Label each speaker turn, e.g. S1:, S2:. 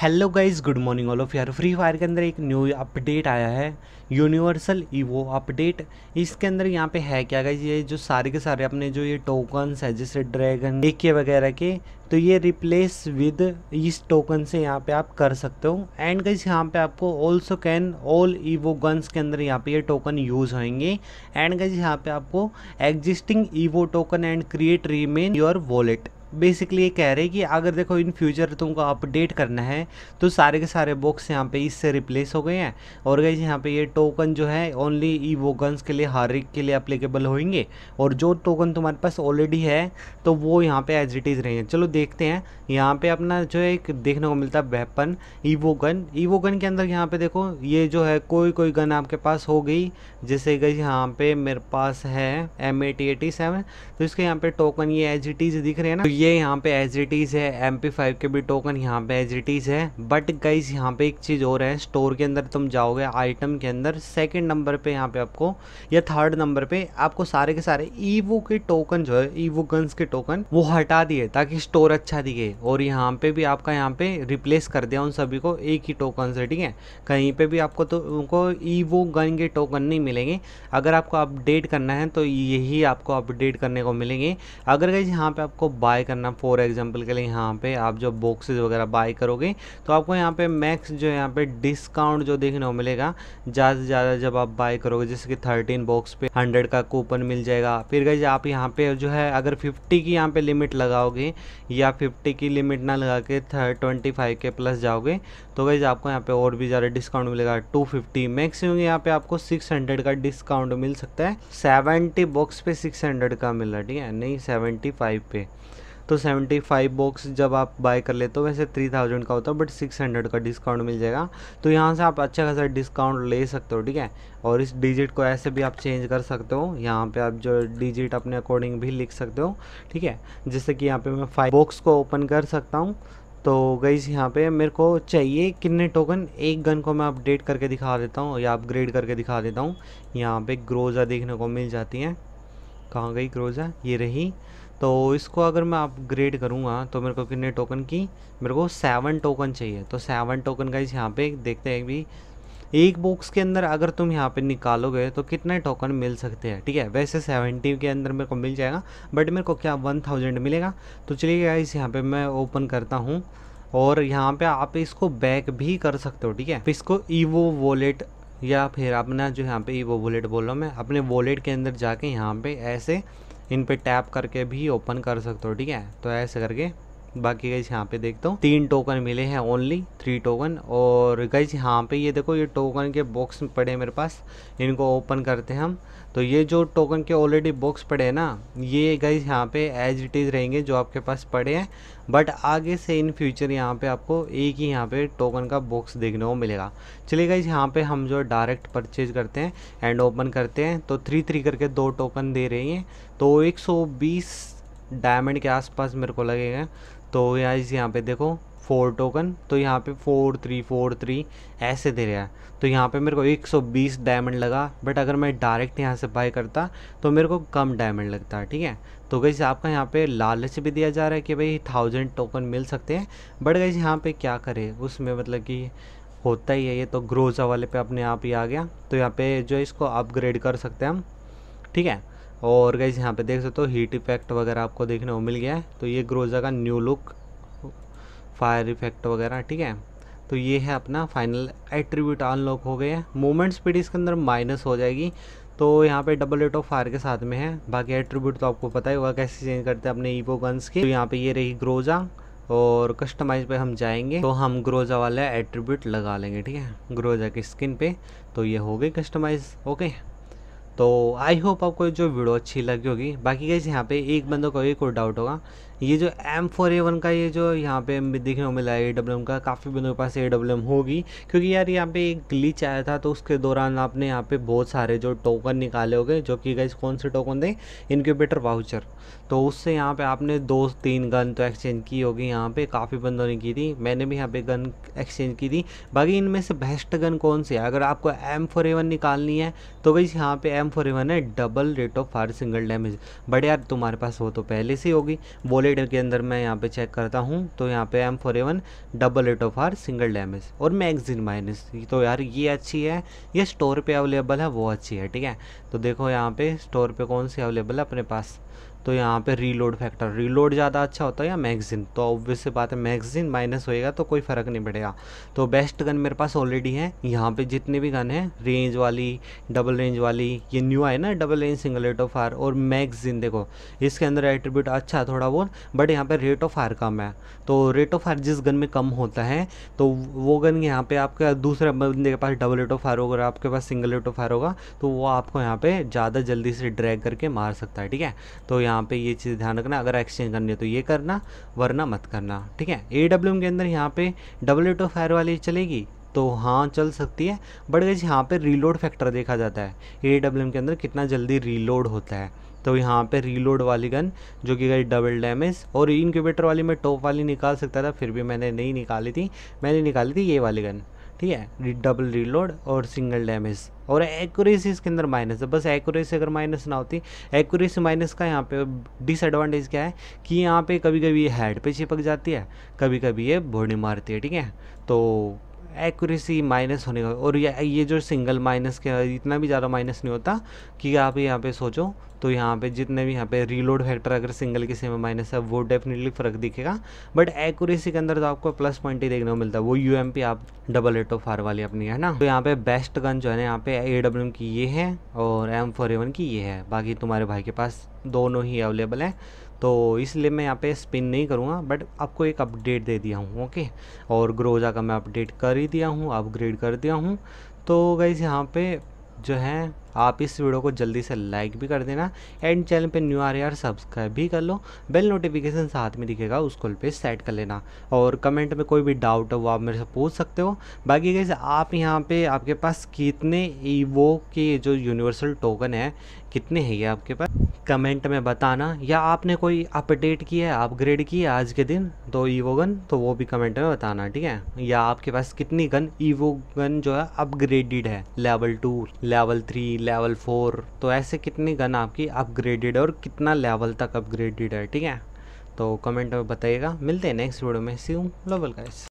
S1: hello guys good morning all of यार Free Fire के अंदर एक न्यू अपडेट आया है यूनिवर्सल ईवो अपडेट इसके अंदर यहाँ पे है क्या गाइस ये जो सारे के सारे अपने जो ये टोकन्स है जैसे ड्रैगन के वगैरह के तो ये रिप्लेस विद इस टोकन से यहाँ पे आप कर सकते हो एंड गाइस यहाँ पे आपको also can all evo guns के अंदर यहाँ पे ये टोकन यूज़ होंगे एंड गाइस यहाँ पे आपको existing evo token and create remain your wallet basically ये कह रहे हैं कि अगर देखो इन फ्यूचर तुमको अपडेट करना है तो सारे के सारे बॉक्स यहाँ पे इससे रिप्लेस हो गए हैं और गई यहाँ पे ये टोकन जो है ओनली ई वो गन्स के लिए हर एक के लिए अप्लीकेबल होंगे और जो टोकन तुम्हारे पास ऑलरेडी है तो वो यहाँ पे एज इट इज़ रहेंगे चलो देखते हैं यहाँ पर अपना जो है एक देखने को मिलता है वेपन ई वो गन ई वो गन के अंदर यहाँ पे देखो ये जो है कोई कोई गन आपके पास हो गई जैसे गई यहाँ पे मेरे पास है M A T eighty seven तो इसके यहाँ पे टोकन ये एज इट इज़ दिख रहे हैं ना तो ये यहाँ पे एज इट इज़ है एम पी फाइव के भी टोकन यहाँ पे एज इट इज़ है बट गाइज यहाँ पे एक चीज़ और है स्टोर के अंदर तुम जाओगे आइटम के अंदर सेकंड नंबर पे यहाँ पे आपको या थर्ड नंबर पे आपको सारे के सारे वो के टोकन जो है वो गन्स के टोकन वो हटा दिए ताकि स्टोर अच्छा दिखे और यहाँ पे भी आपका यहाँ पे रिप्लेस कर दिया उन सभी को एक ही टोकन से ठीक है कहीं पर भी आपको तो उनको वो गन के टोकन नहीं मिलेंगे अगर आपको अपडेट करना है तो यही आपको अपडेट करने को मिलेंगे अगर गाइज यहाँ पर आपको बाय करना फॉर एग्जांपल के लिए यहाँ पे आप जो बॉक्सेस वगैरह बाय करोगे तो आपको यहाँ पे मैक्स जो यहाँ पे डिस्काउंट जो देखने को मिलेगा ज़्यादा से ज़्यादा जब आप बाय करोगे जैसे कि थर्टीन बॉक्स पे हंड्रेड का कूपन मिल जाएगा फिर गई आप यहाँ पे जो है अगर फिफ्टी की यहाँ पे लिमिट लगाओगे या फिफ्टी की लिमिट ना लगा के ट्वेंटी फाइव के प्लस जाओगे तो गई आपको यहाँ पे और भी ज़्यादा डिस्काउंट मिलेगा टू फिफ्टी मैक्सिमम यहाँ पे आपको सिक्स हंड्रेड का डिस्काउंट मिल सकता है सेवेंटी बॉक्स पे सिक्स हंड्रेड का मिल रहा है ठीक है नहीं सेवेंटी फाइव पे तो सेवेंटी फाइव बॉक्स जब आप बाय कर लेते हो वैसे थ्री थाउजेंड का होता है बट सिक्स हंड्रेड का डिस्काउंट मिल जाएगा तो यहाँ से आप अच्छा खासा डिस्काउंट ले सकते हो ठीक है और इस डिजिट को ऐसे भी आप चेंज कर सकते हो यहाँ पे आप जो डिजिट अपने अकॉर्डिंग भी लिख सकते हो ठीक है जैसे कि यहाँ पे मैं फाइव बॉक्स को ओपन कर सकता हूँ तो गई यहाँ पे मेरे को चाहिए कितने टोकन एक गन को मैं अपडेट करके दिखा देता हूँ या अपग्रेड करके दिखा देता हूँ यहाँ पे ग्रोजा देखने को मिल जाती है कहाँ गई ग्रोजा ये रही तो इसको अगर मैं अपग्रेड करूँगा तो मेरे को कितने टोकन की मेरे को सेवन टोकन चाहिए तो सेवन टोकन का इस यहाँ पे देखते हैं भी एक बॉक्स के अंदर अगर तुम यहाँ पे निकालोगे तो कितने टोकन मिल सकते हैं ठीक है वैसे सेवेंटी के अंदर मेरे को मिल जाएगा बट मेरे को क्या वन थाउजेंड मिलेगा तो चलिए इस यहाँ पे मैं ओपन करता हूँ और यहाँ पे आप इसको बैक भी कर सकते हो ठीक है इसको ईवो वॉलेट या फिर अपना जो यहाँ पे ईवो वॉलेट बोल रहा हूँ मैं अपने वॉलेट के अंदर जाके यहाँ पर ऐसे इन पर टैप करके भी ओपन कर सकते हो ठीक है तो ऐसे करके बाकी गई यहाँ पे देखता हूँ तीन टोकन मिले हैं ओनली थ्री टोकन और गई यहाँ पे ये देखो ये टोकन के बॉक्स में पड़े हैं मेरे पास इनको ओपन करते हैं हम तो ये जो टोकन के ऑलरेडी बॉक्स पड़े हैं ना ये गई यहाँ पे एज इट इज़ रहेंगे जो आपके पास पड़े हैं बट आगे से इन फ्यूचर यहाँ पे आपको एक ही यहाँ पे टोकन का बॉक्स देखने को मिलेगा चलिए गई यहाँ पे हम जो डायरेक्ट परचेज करते हैं एंड ओपन करते हैं तो थ्री थ्री करके दो टोकन दे रही हैं तो एक डायमंड के आसपास मेरे को लगेगा तो यहाँ इस यहाँ पे देखो फोर टोकन तो यहाँ पे फोर थ्री फोर थ्री ऐसे दे रहा है तो यहाँ पे मेरे को 120 डायमंड लगा बट अगर मैं डायरेक्ट यहाँ से बाय करता तो मेरे को कम डायमंड लगता ठीक है तो गई आपका यहाँ पे लालच भी दिया जा रहा है कि भाई थाउजेंड टोकन मिल सकते हैं बट गई यहाँ पे क्या करे उसमें मतलब कि होता ही है ये तो ग्रोजा वाले पे अपने आप ही आ गया तो यहाँ पे जो इसको अपग्रेड कर सकते हैं हम ठीक है और गई यहाँ पे देख सकते हो हीट इफेक्ट वगैरह आपको देखने को मिल गया है तो ये ग्रोजा का न्यू लुक फायर इफेक्ट वगैरह ठीक है तो ये है अपना फाइनल एट्रीब्यूट अनलॉक हो गया है मूवमेंट स्पीड इसके अंदर माइनस हो जाएगी तो यहाँ पे डबल रेट ऑफ फायर के साथ में है बाकी एट्रीब्यूट तो आपको पता ही होगा कैसे चेंज करते हैं अपने ईवो गन्स की तो यहाँ पे ये रही ग्रोजा और कस्टमाइज पे हम जाएंगे तो हम ग्रोजा वाला एट्रीब्यूट लगा लेंगे ठीक है ग्रोजा की स्किन पे तो ये हो गई कस्टमाइज ओके तो आई होप आपको जो वीडियो अच्छी लगी होगी बाकी कैसे यहाँ पे एक बंदों को एक और डाउट होगा ये जो एम फोर ए वन का ये जो यहाँ पे देखने को मिला है ए डब्ल्यू एम का काफ़ी बंदों के पास ए डब्ल्यू एम होगी क्योंकि यार यहाँ पे एक ग्लिच आया था तो उसके दौरान आपने यहाँ पे बहुत सारे जो टोकन निकाले हो गए जो कि गई कौन से टोकन दें इनक्यूबेटर वाउचर तो उससे यहाँ पे आपने दो तीन गन तो एक्सचेंज की होगी यहाँ पे काफ़ी बंदों ने की थी मैंने भी यहाँ पे गन एक्सचेंज की थी बाकी इनमें से बेस्ट गन कौन सी है अगर आपको एम फोर ए वन निकालनी है तो भाई यहाँ पे एम फोर ए वन है double rate of fire single damage but यार तुम्हारे पास वो तो पहले से होगी बोले ब्लेड के अंदर मैं यहाँ पे चेक करता हूँ तो यहाँ पे M four A one double at of R single damage और मैगजीन माइनस तो यार ये अच्छी है ये स्टोर पे अवेलेबल है वो अच्छी है ठीक है तो देखो यहाँ पे स्टोर पे कौन सी अवेलेबल है अपने पास तो यहाँ पे रीलोड फैक्टर रीलोड ज़्यादा अच्छा होता है या मैगजीन तो ऑब्वियस बात है मैगजीन माइनस होएगा तो कोई फ़र्क नहीं पड़ेगा तो बेस्ट गन मेरे पास ऑलरेडी है यहाँ पे जितने भी गन हैं रेंज वाली डबल रेंज वाली ये न्यू आए ना double range single rate of fire और मैगजीन देखो इसके अंदर एट्रीब्यूट अच्छा थोड़ा बहुत बट यहाँ पर रेट ऑफ फायर कम है तो रेट ऑफ फायर जिस गन में कम होता है तो वो गन यहाँ पर आपका दूसरे बंदे के पास डबल रेट ऑफ फायर होगा आपके पास सिंगल रेट ऑफ फायर होगा तो वो आपको यहाँ पर ज़्यादा जल्दी से ड्रैग करके मार सकता है ठीक है तो यहाँ यहाँ पे ये चीज़ ध्यान रखना अगर एक्सचेंज करनी है तो ये करना वरना मत करना ठीक है ए के अंदर यहाँ पे डबल एट ऑफ फायर वाली चलेगी तो हाँ चल सकती है बट गई यहाँ पे रीलोड फैक्टर देखा जाता है ए के अंदर कितना जल्दी रीलोड होता है तो यहाँ पे रीलोड वाली गन जो कि गई डबल डैमेज और इनक्यूबेटर वाली मैं टॉप वाली निकाल सकता था फिर भी मैंने नहीं निकाली थी मैंने निकाली थी ये वाली गन ठीक है डबल रीलोड और सिंगल डैमेज और एक्यूरेसी इसके अंदर माइनस है बस एक्यूरेसी अगर माइनस ना होती एक्यूरेसी माइनस का यहाँ पे डिसएडवांटेज क्या है कि यहाँ पे कभी कभी ये हेड पे चिपक जाती है कभी कभी ये बॉडी मारती है ठीक है तो एक्यूरेसी माइनस होने का और ये ये जो सिंगल माइनस के इतना भी ज़्यादा माइनस नहीं होता कि आप यहाँ पे सोचो तो यहाँ पे जितने भी यहाँ पे रीलोड फैक्टर अगर सिंगल के सेम माइनस है वो डेफिनेटली फ़र्क दिखेगा बट एक्यूरेसी के अंदर तो आपको प्लस पॉइंट ही देखने को मिलता है वो यू एम पी आप डबल एट ऑफ आर वाली अपनी है ना तो यहाँ पे बेस्ट गन जो है ना यहाँ पे ए डब्ल्यू एम की ये है और एम फोर एवन की ये है बाकी तुम्हारे भाई के पास दोनों ही अवेलेबल है तो इसलिए मैं यहाँ पे स्पिन नहीं करूँगा बट आपको एक अपडेट दे दिया हूँ ओके और ग्रोजा का मैं अपडेट कर ही दिया हूँ अपग्रेड कर दिया हूँ तो गाइज़ यहाँ पे जो है आप इस वीडियो को जल्दी से लाइक भी कर देना एंड चैनल पे न्यू आर यार सब्सक्राइब भी कर लो बेल नोटिफिकेशन साथ में दिखेगा उसको पे सेट कर लेना और कमेंट में कोई भी डाउट हो वो आप मेरे से पूछ सकते हो बाकी कैसे आप यहाँ पे आपके पास कितने ईवो के जो यूनिवर्सल टोकन है कितने हैं ये आपके पास कमेंट में बताना या आपने कोई अपडेट किया है अपग्रेड किया आज के दिन तो ईवो गन तो वो भी कमेंट में बताना ठीक है या आपके पास कितनी गन ईवो गन जो है अपग्रेडेड है level two level three level four तो ऐसे कितनी गन आपकी अपग्रेडेड है और कितना लेवल तक अपग्रेडेड है ठीक है तो कमेंट में बताइएगा मिलते हैं नेक्स्ट वीडियो में सी यू लोवल गाइस